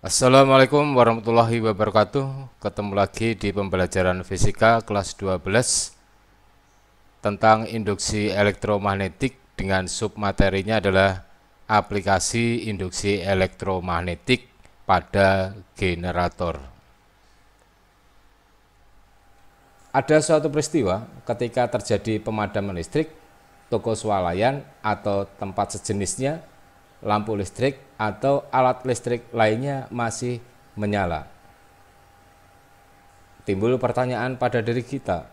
Assalamualaikum warahmatullahi wabarakatuh Ketemu lagi di pembelajaran fisika kelas 12 Tentang induksi elektromagnetik dengan submaterinya adalah Aplikasi induksi elektromagnetik pada generator Ada suatu peristiwa ketika terjadi pemadaman listrik Toko swalayan atau tempat sejenisnya Lampu listrik atau alat listrik lainnya masih menyala. Timbul pertanyaan pada diri kita,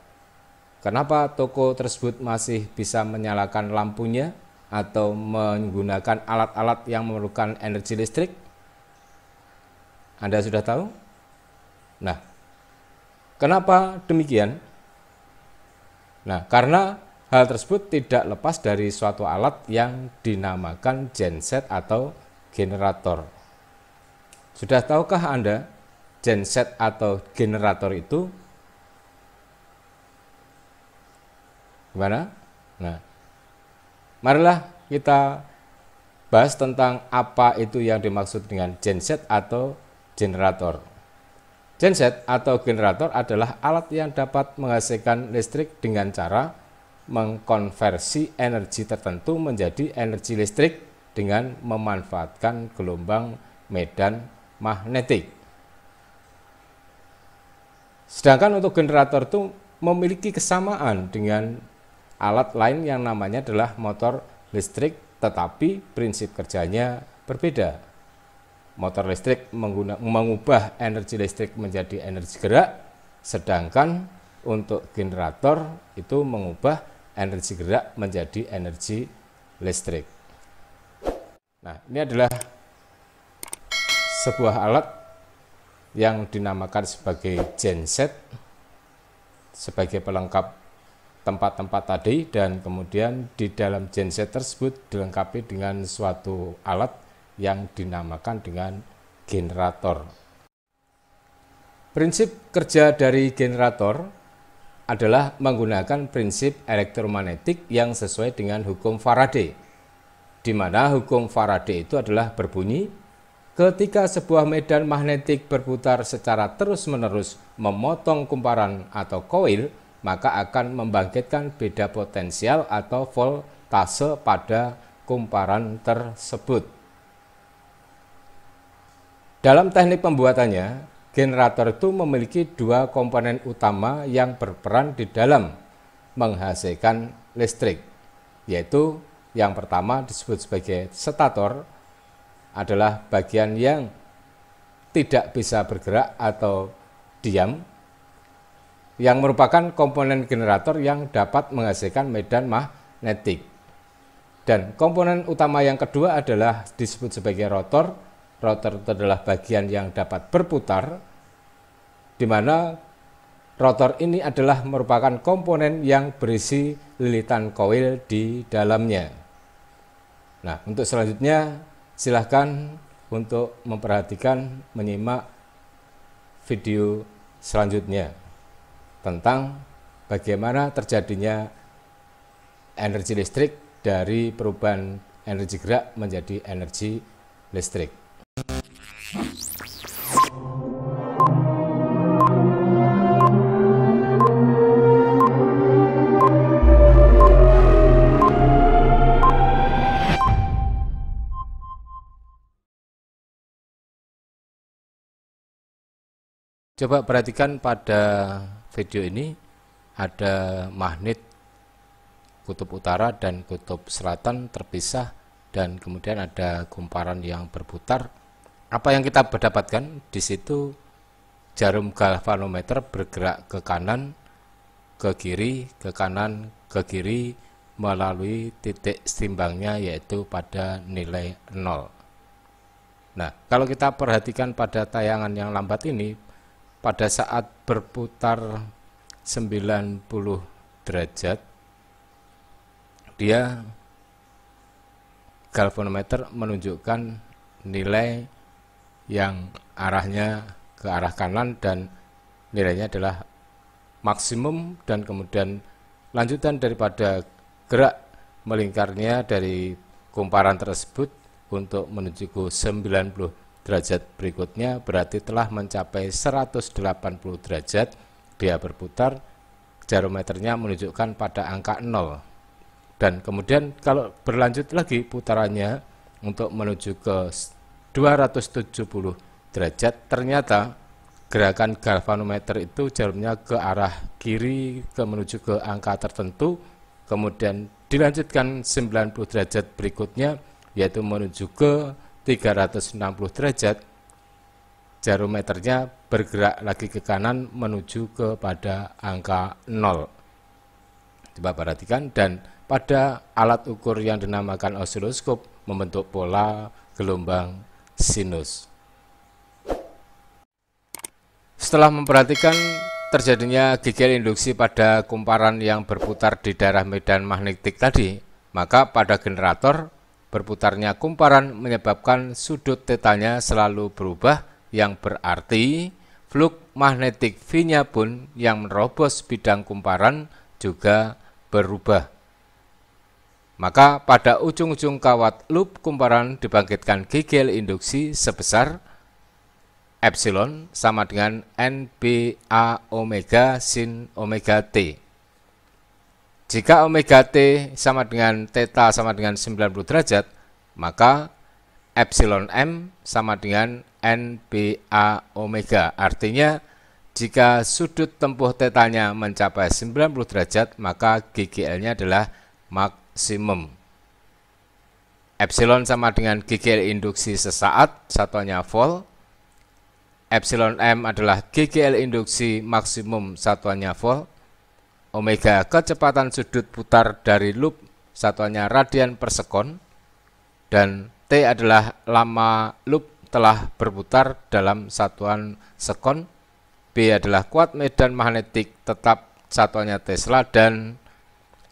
kenapa toko tersebut masih bisa menyalakan lampunya atau menggunakan alat-alat yang memerlukan energi listrik? Anda sudah tahu? Nah, kenapa demikian? Nah, karena hal tersebut tidak lepas dari suatu alat yang dinamakan genset atau generator. Sudah tahukah Anda genset atau generator itu? Gimana? Nah, marilah kita bahas tentang apa itu yang dimaksud dengan genset atau generator. Genset atau generator adalah alat yang dapat menghasilkan listrik dengan cara mengkonversi energi tertentu menjadi energi listrik dengan memanfaatkan gelombang medan magnetik. Sedangkan untuk generator itu memiliki kesamaan dengan alat lain yang namanya adalah motor listrik tetapi prinsip kerjanya berbeda. Motor listrik mengguna, mengubah energi listrik menjadi energi gerak, sedangkan untuk generator itu mengubah energi gerak menjadi energi listrik. Nah, ini adalah sebuah alat yang dinamakan sebagai genset sebagai pelengkap tempat-tempat tadi dan kemudian di dalam genset tersebut dilengkapi dengan suatu alat yang dinamakan dengan generator. Prinsip kerja dari generator adalah menggunakan prinsip elektromagnetik yang sesuai dengan hukum Faraday di mana hukum Faraday itu adalah berbunyi ketika sebuah medan magnetik berputar secara terus-menerus memotong kumparan atau koil, maka akan membangkitkan beda potensial atau voltase pada kumparan tersebut. Dalam teknik pembuatannya, generator itu memiliki dua komponen utama yang berperan di dalam menghasilkan listrik, yaitu yang pertama disebut sebagai stator adalah bagian yang tidak bisa bergerak atau diam yang merupakan komponen generator yang dapat menghasilkan medan magnetik. Dan komponen utama yang kedua adalah disebut sebagai rotor. Rotor itu adalah bagian yang dapat berputar di mana Rotor ini adalah merupakan komponen yang berisi lilitan koil di dalamnya. Nah, untuk selanjutnya silahkan untuk memperhatikan menyimak video selanjutnya tentang bagaimana terjadinya energi listrik dari perubahan energi gerak menjadi energi listrik. Coba perhatikan pada video ini ada magnet kutub utara dan kutub selatan terpisah dan kemudian ada gumparan yang berputar. Apa yang kita dapatkan di situ jarum galvanometer bergerak ke kanan, ke kiri, ke kanan, ke kiri melalui titik setimbangnya yaitu pada nilai 0. Nah, kalau kita perhatikan pada tayangan yang lambat ini pada saat berputar 90 derajat dia galvanometer menunjukkan nilai yang arahnya ke arah kanan dan nilainya adalah maksimum dan kemudian lanjutan daripada gerak melingkarnya dari kumparan tersebut untuk menuju ke 90 derajat berikutnya berarti telah mencapai 180 derajat dia berputar jarometernya menunjukkan pada angka 0 dan kemudian kalau berlanjut lagi putarannya untuk menuju ke 270 derajat ternyata gerakan galvanometer itu jarumnya ke arah kiri ke menuju ke angka tertentu kemudian dilanjutkan 90 derajat berikutnya yaitu menuju ke 360 derajat, jarum meternya bergerak lagi ke kanan menuju kepada angka 0. Coba perhatikan dan pada alat ukur yang dinamakan osiloskop membentuk pola gelombang sinus. Setelah memperhatikan terjadinya gigil induksi pada kumparan yang berputar di daerah medan magnetik tadi, maka pada generator Berputarnya kumparan menyebabkan sudut tetanya selalu berubah yang berarti fluk magnetik V-nya pun yang menerobos bidang kumparan juga berubah. Maka pada ujung-ujung kawat loop kumparan dibangkitkan gigel induksi sebesar epsilon sama dengan NBA omega sin omega T. Jika omega T sama dengan theta sama dengan 90 derajat, maka epsilon M sama dengan NBA omega. Artinya, jika sudut tempuh tetanya mencapai 90 derajat, maka GGL-nya adalah maksimum. Epsilon sama dengan GGL induksi sesaat, satunya volt. Epsilon M adalah GGL induksi maksimum, satuannya volt. Omega kecepatan sudut putar dari loop satuannya radian per sekon dan T adalah lama loop telah berputar dalam satuan sekon B adalah kuat medan magnetik tetap satuannya Tesla dan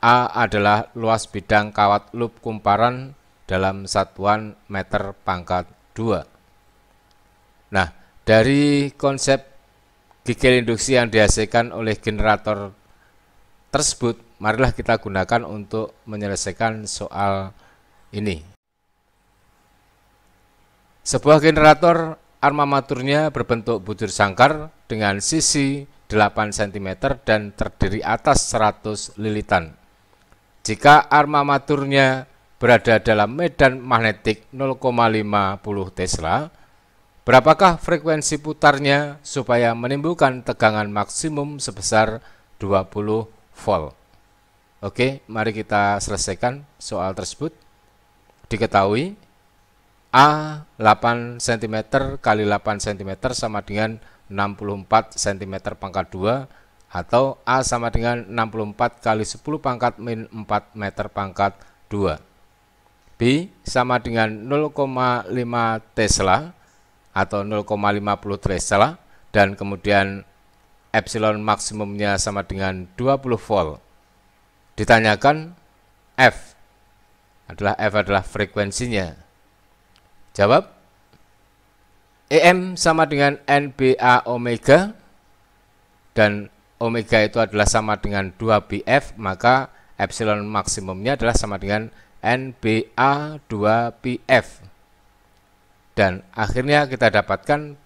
A adalah luas bidang kawat loop kumparan dalam satuan meter pangkat 2. Nah, dari konsep gigil induksi yang dihasilkan oleh generator tersebut, marilah kita gunakan untuk menyelesaikan soal ini. Sebuah generator armamaturnya berbentuk butir sangkar dengan sisi 8 cm dan terdiri atas 100 lilitan. Jika armamaturnya berada dalam medan magnetik 0,50 Tesla, berapakah frekuensi putarnya supaya menimbulkan tegangan maksimum sebesar 20 volt. Oke, mari kita selesaikan soal tersebut. Diketahui A 8 cm x 8 cm sama dengan 64 cm pangkat 2 atau A sama dengan 64 kali 10 pangkat min 4 meter pangkat 2. B sama dengan 0,5 Tesla atau 0,50 Tesla dan kemudian epsilon maksimumnya sama dengan 20 volt. Ditanyakan F adalah F adalah frekuensinya. Jawab EM sama dengan NBA omega dan omega itu adalah sama dengan 2 pf maka epsilon maksimumnya adalah sama dengan NBA 2 pf dan akhirnya kita dapatkan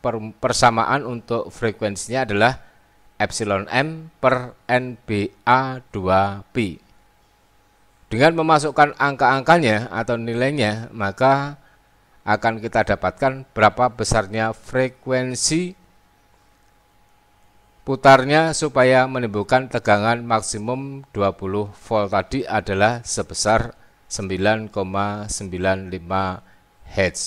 persamaan untuk frekuensinya adalah epsilon m per nba 2 p Dengan memasukkan angka-angkanya atau nilainya, maka akan kita dapatkan berapa besarnya frekuensi putarnya supaya menimbulkan tegangan maksimum 20 volt tadi adalah sebesar 9,95 Hz.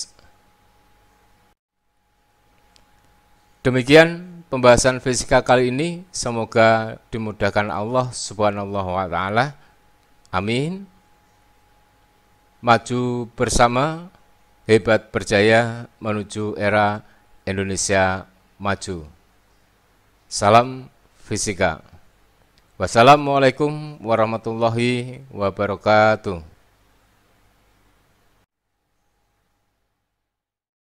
Demikian pembahasan fisika kali ini semoga dimudahkan Allah Subhanahu wa taala. Amin. Maju bersama hebat berjaya menuju era Indonesia maju. Salam fisika. Wassalamualaikum warahmatullahi wabarakatuh.